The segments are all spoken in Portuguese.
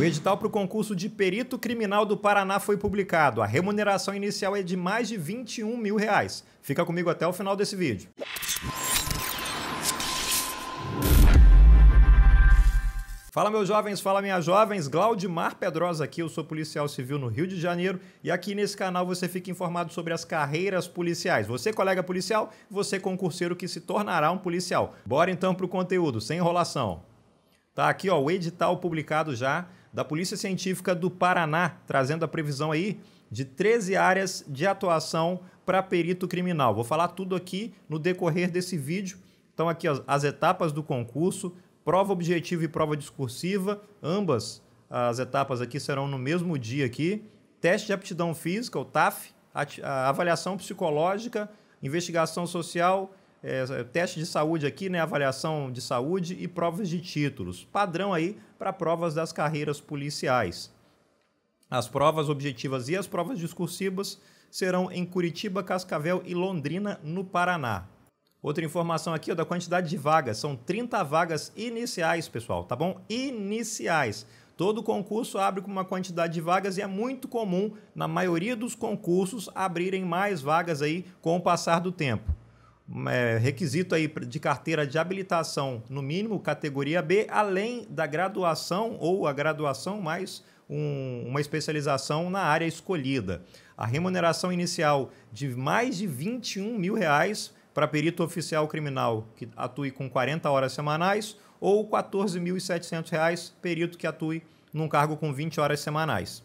O edital para o concurso de perito criminal do Paraná foi publicado. A remuneração inicial é de mais de 21 mil reais. Fica comigo até o final desse vídeo. Fala meus jovens, fala minhas jovens, Glaudimar Pedrosa aqui, eu sou policial civil no Rio de Janeiro e aqui nesse canal você fica informado sobre as carreiras policiais. Você colega policial, você concurseiro que se tornará um policial. Bora então pro conteúdo, sem enrolação. Tá aqui ó, o edital publicado já da Polícia Científica do Paraná, trazendo a previsão aí de 13 áreas de atuação para perito criminal. Vou falar tudo aqui no decorrer desse vídeo. Então aqui ó, as etapas do concurso, prova objetiva e prova discursiva, ambas as etapas aqui serão no mesmo dia aqui. Teste de aptidão física, o TAF, avaliação psicológica, investigação social é, é, teste de saúde aqui, né, avaliação de saúde e provas de títulos. Padrão aí para provas das carreiras policiais. As provas objetivas e as provas discursivas serão em Curitiba, Cascavel e Londrina, no Paraná. Outra informação aqui é da quantidade de vagas, são 30 vagas iniciais, pessoal, tá bom? Iniciais. Todo concurso abre com uma quantidade de vagas e é muito comum, na maioria dos concursos, abrirem mais vagas aí com o passar do tempo é, requisito aí de carteira de habilitação, no mínimo categoria B, além da graduação ou a graduação mais um, uma especialização na área escolhida. A remuneração inicial de mais de 21 mil reais para perito oficial criminal que atue com 40 horas semanais ou R$ reais perito que atue num cargo com 20 horas semanais.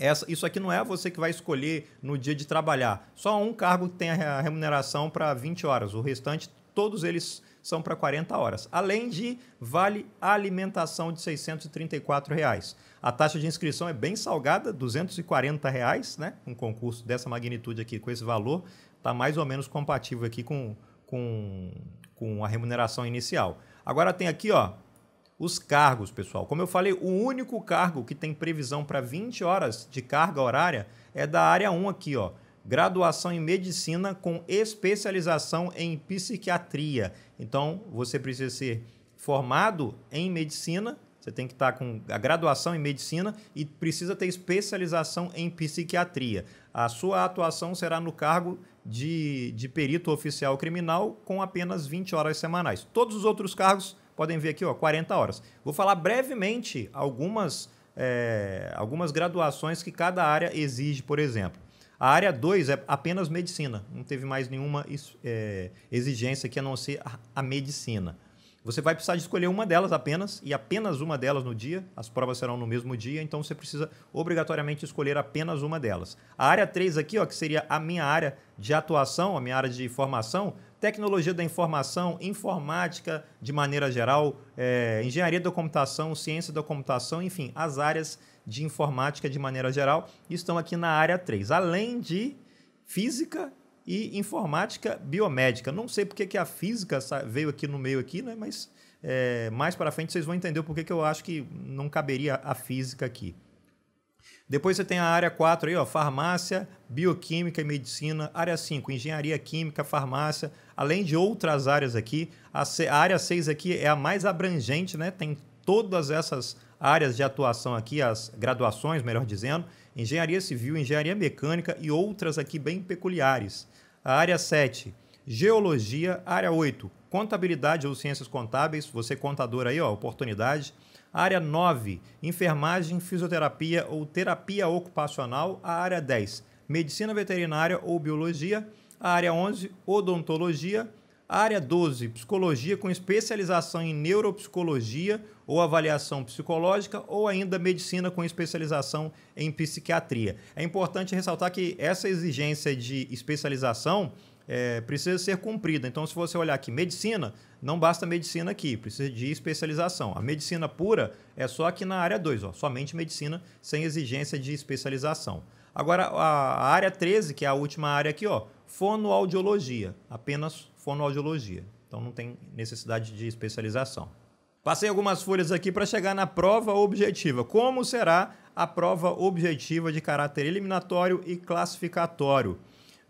Essa, isso aqui não é você que vai escolher no dia de trabalhar. Só um cargo tem a remuneração para 20 horas, o restante, todos eles são para 40 horas. Além de vale alimentação de R$ 634. Reais. A taxa de inscrição é bem salgada, R$ 240, reais, né? Um concurso dessa magnitude aqui com esse valor está mais ou menos compatível aqui com, com, com a remuneração inicial. Agora tem aqui, ó, os cargos, pessoal. Como eu falei, o único cargo que tem previsão para 20 horas de carga horária é da área 1 aqui, ó. Graduação em medicina com especialização em psiquiatria. Então, você precisa ser formado em medicina, você tem que estar tá com a graduação em medicina e precisa ter especialização em psiquiatria. A sua atuação será no cargo de, de perito oficial criminal com apenas 20 horas semanais. Todos os outros cargos podem ver aqui, ó, 40 horas. Vou falar brevemente algumas, é, algumas graduações que cada área exige, por exemplo. A área 2 é apenas medicina, não teve mais nenhuma é, exigência que a não ser a, a medicina. Você vai precisar de escolher uma delas apenas e apenas uma delas no dia. As provas serão no mesmo dia, então você precisa obrigatoriamente escolher apenas uma delas. A área 3 aqui, ó, que seria a minha área de atuação, a minha área de formação, tecnologia da informação, informática de maneira geral, é, engenharia da computação, ciência da computação, enfim, as áreas de informática de maneira geral estão aqui na área 3, além de física e informática biomédica. Não sei porque que a física veio aqui no meio aqui, né, mas é, mais para frente vocês vão entender porque que eu acho que não caberia a física aqui. Depois você tem a área 4 aí, ó, farmácia, bioquímica e medicina. Área 5, engenharia química, farmácia, além de outras áreas aqui. A, a área 6 aqui é a mais abrangente, né? Tem todas essas áreas de atuação aqui, as graduações, melhor dizendo, engenharia civil, engenharia mecânica e outras aqui bem peculiares. A área 7, geologia, área 8, contabilidade ou ciências contábeis, você contador aí, ó, oportunidade. Área 9, enfermagem, fisioterapia ou terapia ocupacional. A área 10, medicina veterinária ou biologia. A área 11, odontologia. A área 12, psicologia com especialização em neuropsicologia ou avaliação psicológica ou ainda medicina com especialização em psiquiatria. É importante ressaltar que essa exigência de especialização é, precisa ser cumprida. Então, se você olhar aqui, medicina, não basta medicina aqui, precisa de especialização. A medicina pura é só aqui na área 2, ó, somente medicina sem exigência de especialização. Agora, a, a área 13, que é a última área aqui, ó, fonoaudiologia, apenas fonoaudiologia. Então, não tem necessidade de especialização. Passei algumas folhas aqui para chegar na prova objetiva. Como será a prova objetiva de caráter eliminatório e classificatório?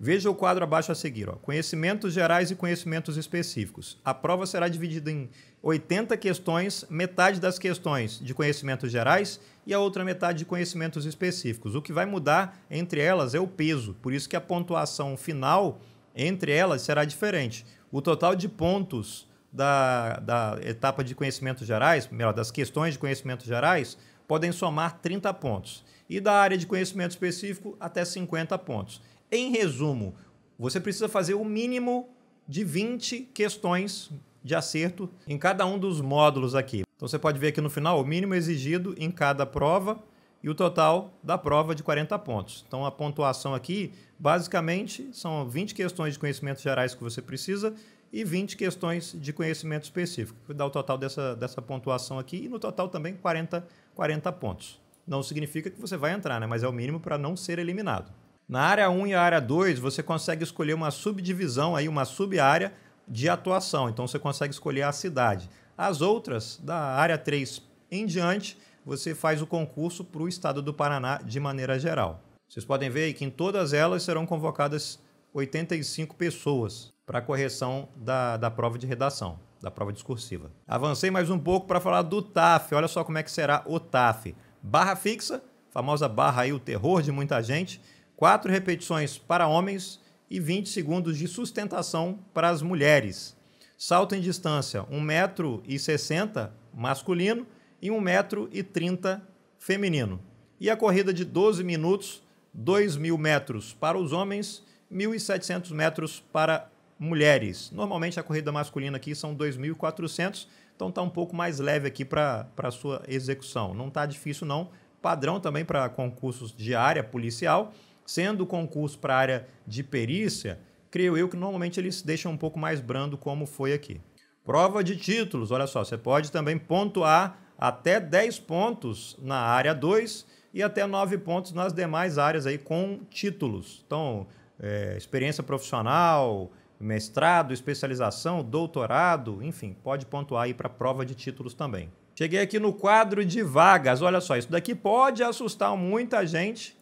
Veja o quadro abaixo a seguir. Ó. Conhecimentos gerais e conhecimentos específicos. A prova será dividida em 80 questões, metade das questões de conhecimentos gerais e a outra metade de conhecimentos específicos. O que vai mudar entre elas é o peso, por isso que a pontuação final entre elas será diferente. O total de pontos da, da etapa de conhecimentos gerais, melhor, das questões de conhecimentos gerais, podem somar 30 pontos. E da área de conhecimento específico até 50 pontos. Em resumo, você precisa fazer o mínimo de 20 questões de acerto em cada um dos módulos aqui. Então você pode ver aqui no final o mínimo exigido em cada prova e o total da prova de 40 pontos. Então a pontuação aqui, basicamente, são 20 questões de conhecimentos gerais que você precisa e 20 questões de conhecimento específico, que dá o total dessa, dessa pontuação aqui e no total também 40, 40 pontos. Não significa que você vai entrar, né? mas é o mínimo para não ser eliminado. Na área 1 e área 2, você consegue escolher uma subdivisão, aí uma subárea de atuação. Então você consegue escolher a cidade. As outras, da área 3 em diante, você faz o concurso para o estado do Paraná de maneira geral. Vocês podem ver que em todas elas serão convocadas 85 pessoas para a correção da, da prova de redação, da prova discursiva. Avancei mais um pouco para falar do TAF. Olha só como é que será o TAF. Barra fixa, famosa barra aí, o terror de muita gente 4 repetições para homens e 20 segundos de sustentação para as mulheres. Salto em distância 1,60m masculino e 1,30m feminino. E a corrida de 12 minutos, 2.000 metros para os homens, 1.700 metros para mulheres. Normalmente a corrida masculina aqui são 2.400, então está um pouco mais leve aqui para a sua execução. Não está difícil não, padrão também para concursos de área policial, Sendo concurso para a área de perícia, creio eu que normalmente eles deixam um pouco mais brando, como foi aqui. Prova de títulos, olha só, você pode também pontuar até 10 pontos na área 2 e até 9 pontos nas demais áreas aí com títulos. Então, é, experiência profissional, mestrado, especialização, doutorado, enfim, pode pontuar aí para prova de títulos também. Cheguei aqui no quadro de vagas. Olha só, isso daqui pode assustar muita gente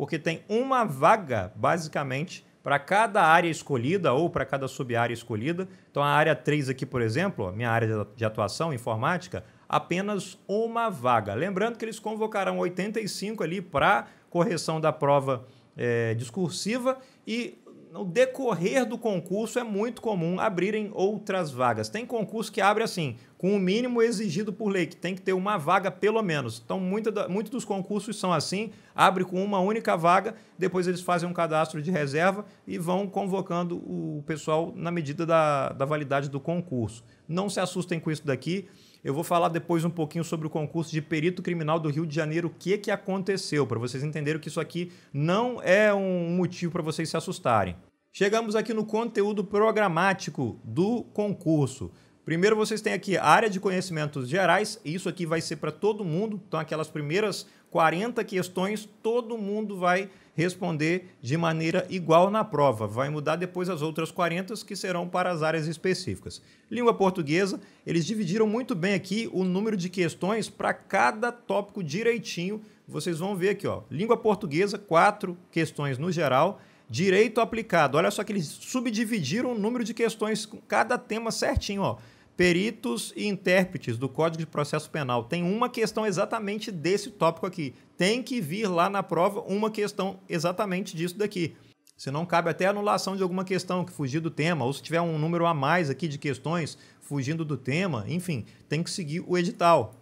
porque tem uma vaga, basicamente, para cada área escolhida ou para cada sub-área escolhida. Então, a área 3 aqui, por exemplo, minha área de atuação, informática, apenas uma vaga. Lembrando que eles convocarão 85 ali para correção da prova é, discursiva e no decorrer do concurso é muito comum abrirem outras vagas. Tem concurso que abre assim, com o mínimo exigido por lei, que tem que ter uma vaga pelo menos. Então, muitos muito dos concursos são assim, abre com uma única vaga, depois eles fazem um cadastro de reserva e vão convocando o pessoal na medida da, da validade do concurso. Não se assustem com isso daqui. Eu vou falar depois um pouquinho sobre o concurso de perito criminal do Rio de Janeiro, o que, que aconteceu, para vocês entenderem que isso aqui não é um motivo para vocês se assustarem. Chegamos aqui no conteúdo programático do concurso. Primeiro vocês têm aqui a área de conhecimentos gerais, isso aqui vai ser para todo mundo, então aquelas primeiras 40 questões, todo mundo vai responder de maneira igual na prova. Vai mudar depois as outras 40 que serão para as áreas específicas. Língua portuguesa, eles dividiram muito bem aqui o número de questões para cada tópico direitinho. Vocês vão ver aqui, ó. Língua portuguesa, quatro questões no geral. Direito aplicado. Olha só que eles subdividiram o número de questões com cada tema certinho, ó. Peritos e intérpretes do Código de Processo Penal. Tem uma questão exatamente desse tópico aqui. Tem que vir lá na prova uma questão exatamente disso daqui. Se não cabe até anulação de alguma questão que fugir do tema, ou se tiver um número a mais aqui de questões fugindo do tema, enfim, tem que seguir o edital.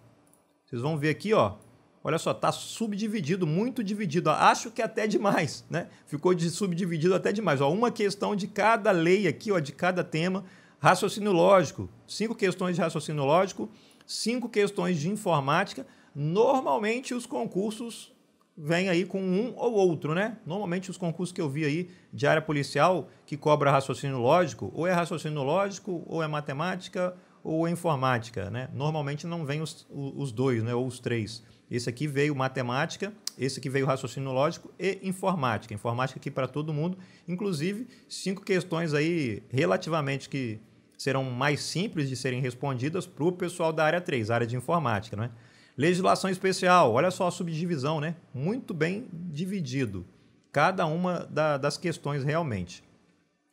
Vocês vão ver aqui, ó, olha só, está subdividido, muito dividido. Acho que até demais, né? Ficou de subdividido até demais. Ó, uma questão de cada lei aqui, ó, de cada tema. Raciocínio lógico, cinco questões de raciocínio lógico, cinco questões de informática. Normalmente os concursos vêm aí com um ou outro, né? Normalmente os concursos que eu vi aí de área policial que cobra raciocínio lógico, ou é raciocínio lógico, ou é matemática, ou é informática, né? Normalmente não vem os, os dois, né? Ou os três. Esse aqui veio matemática, esse aqui veio raciocínio lógico e informática. Informática aqui para todo mundo, inclusive cinco questões aí relativamente que serão mais simples de serem respondidas para o pessoal da área 3, área de informática, não é? Legislação especial, olha só a subdivisão, né? Muito bem dividido, cada uma da, das questões realmente.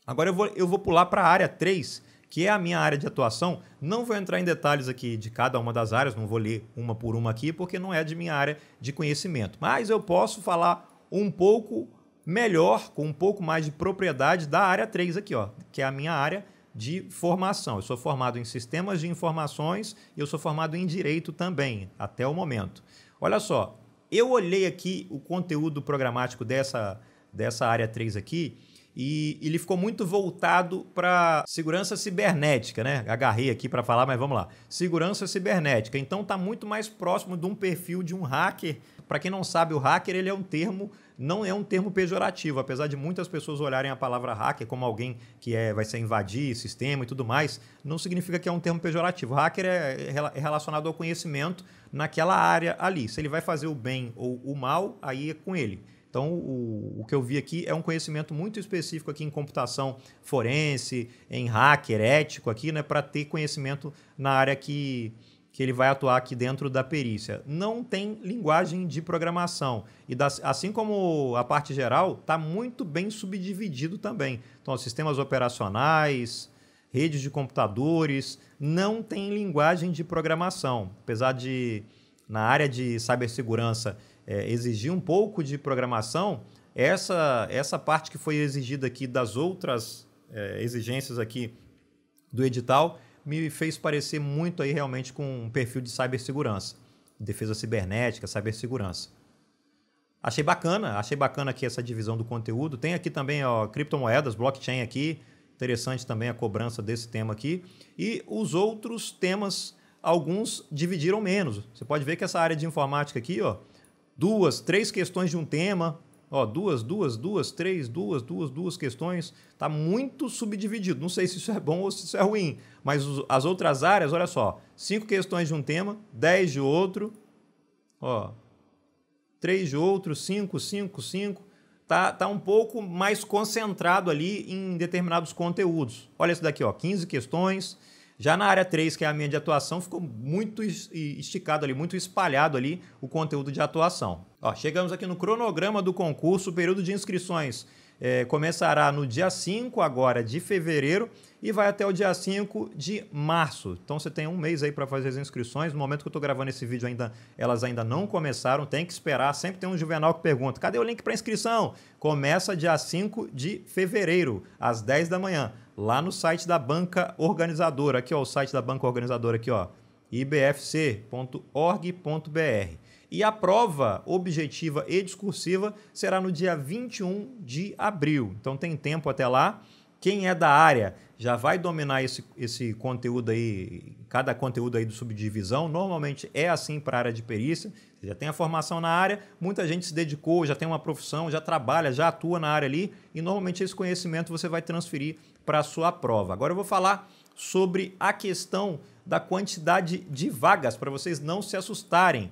Agora eu vou, eu vou pular para a área 3, que é a minha área de atuação. Não vou entrar em detalhes aqui de cada uma das áreas, não vou ler uma por uma aqui, porque não é de minha área de conhecimento. Mas eu posso falar um pouco melhor, com um pouco mais de propriedade da área 3 aqui, ó, que é a minha área de formação. Eu sou formado em sistemas de informações e eu sou formado em direito também, até o momento. Olha só, eu olhei aqui o conteúdo programático dessa, dessa área 3 aqui e ele ficou muito voltado para segurança cibernética, né? Agarrei aqui para falar, mas vamos lá. Segurança cibernética. Então tá muito mais próximo de um perfil de um hacker. Para quem não sabe, o hacker ele é um termo não é um termo pejorativo, apesar de muitas pessoas olharem a palavra hacker como alguém que é, vai ser invadir sistema e tudo mais, não significa que é um termo pejorativo. Hacker é, é, é relacionado ao conhecimento naquela área ali. Se ele vai fazer o bem ou o mal, aí é com ele. Então, o, o, que eu vi aqui é um conhecimento muito específico aqui em computação forense, em hacker ético aqui, né, para ter conhecimento na área que, que ele vai atuar aqui dentro da perícia. Não tem linguagem de programação. E das, assim como a parte geral, está muito bem subdividido também. Então, sistemas operacionais, redes de computadores, não tem linguagem de programação. Apesar de, na área de cibersegurança, é, exigir um pouco de programação, essa, essa parte que foi exigida aqui das outras é, exigências aqui do edital me fez parecer muito aí realmente com um perfil de cibersegurança, defesa cibernética, cibersegurança. Achei bacana, achei bacana aqui essa divisão do conteúdo. Tem aqui também ó, criptomoedas, blockchain aqui, interessante também a cobrança desse tema aqui. E os outros temas, alguns dividiram menos. Você pode ver que essa área de informática aqui, ó, duas, três questões de um tema. Ó, duas, duas, duas, três, duas, duas, duas questões. Tá muito subdividido. Não sei se isso é bom ou se isso é ruim. Mas as outras áreas, olha só. Cinco questões de um tema, dez de outro. Ó, três de outro, cinco, cinco, cinco. Tá, tá um pouco mais concentrado ali em determinados conteúdos. Olha isso daqui, ó. 15 questões já na área 3, que é a minha de atuação, ficou muito esticado ali, muito espalhado ali o conteúdo de atuação. Ó, chegamos aqui no cronograma do concurso, período de inscrições é, começará no dia 5 agora de fevereiro e vai até o dia 5 de março. Então você tem um mês aí para fazer as inscrições. No momento que eu estou gravando esse vídeo, ainda, elas ainda não começaram, tem que esperar. Sempre tem um juvenal que pergunta: cadê o link para inscrição? Começa dia 5 de fevereiro, às 10 da manhã, lá no site da banca organizadora. Aqui, ó, o site da banca organizadora, aqui, ó, ibfc.org.br. E a prova objetiva e discursiva será no dia 21 de abril. Então tem tempo até lá. Quem é da área já vai dominar esse, esse conteúdo aí, cada conteúdo aí do subdivisão. Normalmente é assim para a área de perícia. Você já tem a formação na área, muita gente se dedicou, já tem uma profissão, já trabalha, já atua na área ali. E normalmente esse conhecimento você vai transferir para a sua prova. Agora eu vou falar sobre a questão da quantidade de vagas, para vocês não se assustarem.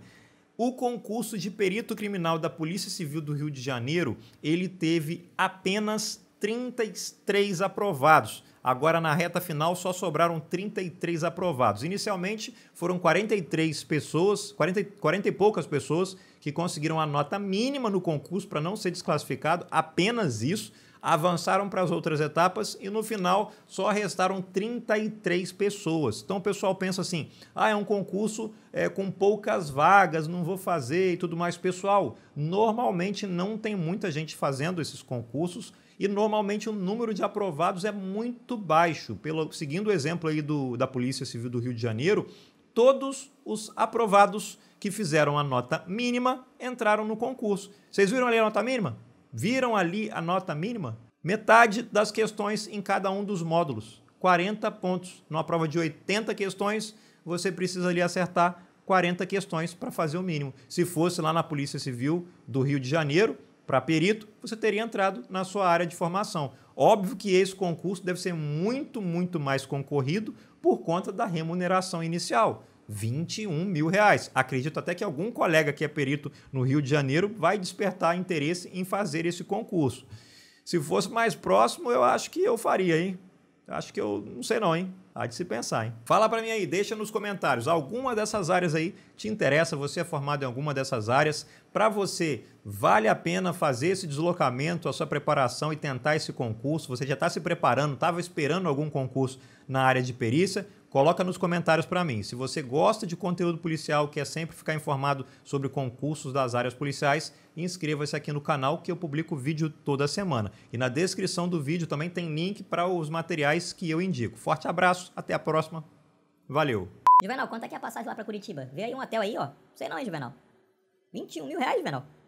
O concurso de perito criminal da Polícia Civil do Rio de Janeiro, ele teve apenas 33 aprovados. Agora, na reta final, só sobraram 33 aprovados. Inicialmente, foram 43 pessoas, 40, 40 e poucas pessoas que conseguiram a nota mínima no concurso para não ser desclassificado, apenas isso avançaram para as outras etapas e no final só restaram 33 pessoas. Então o pessoal pensa assim: ah, é um concurso é, com poucas vagas, não vou fazer e tudo mais. Pessoal, normalmente não tem muita gente fazendo esses concursos e normalmente o número de aprovados é muito baixo. Pelo, seguindo o exemplo aí do, da Polícia Civil do Rio de Janeiro, todos os aprovados que fizeram a nota mínima entraram no concurso. Vocês viram ali a nota mínima? Viram ali a nota mínima? Metade das questões em cada um dos módulos, 40 pontos. Numa prova de 80 questões, você precisa ali acertar 40 questões para fazer o mínimo. Se fosse lá na Polícia Civil do Rio de Janeiro, para perito, você teria entrado na sua área de formação. Óbvio que esse concurso deve ser muito, muito mais concorrido por conta da remuneração inicial. 21 mil reais. Acredito até que algum colega que é perito no Rio de Janeiro vai despertar interesse em fazer esse concurso. Se fosse mais próximo, eu acho que eu faria, hein? Acho que eu não sei não, hein? Há de se pensar, hein? Fala para mim aí, deixa nos comentários. Alguma dessas áreas aí te interessa? Você é formado em alguma dessas áreas? Para você, vale a pena fazer esse deslocamento, a sua preparação e tentar esse concurso? Você já está se preparando, estava esperando algum concurso na área de perícia? Coloca nos comentários para mim. Se você gosta de conteúdo policial, quer sempre ficar informado sobre concursos das áreas policiais, inscreva-se aqui no canal que eu publico vídeo toda semana. E na descrição do vídeo também tem link para os materiais que eu indico. Forte abraço, até a próxima. Valeu! Juvenal, quanto é que é a passagem lá para Curitiba? Vê aí um hotel aí, ó. Sei não, hein, Juvenal. 21 mil reais, Juvenal.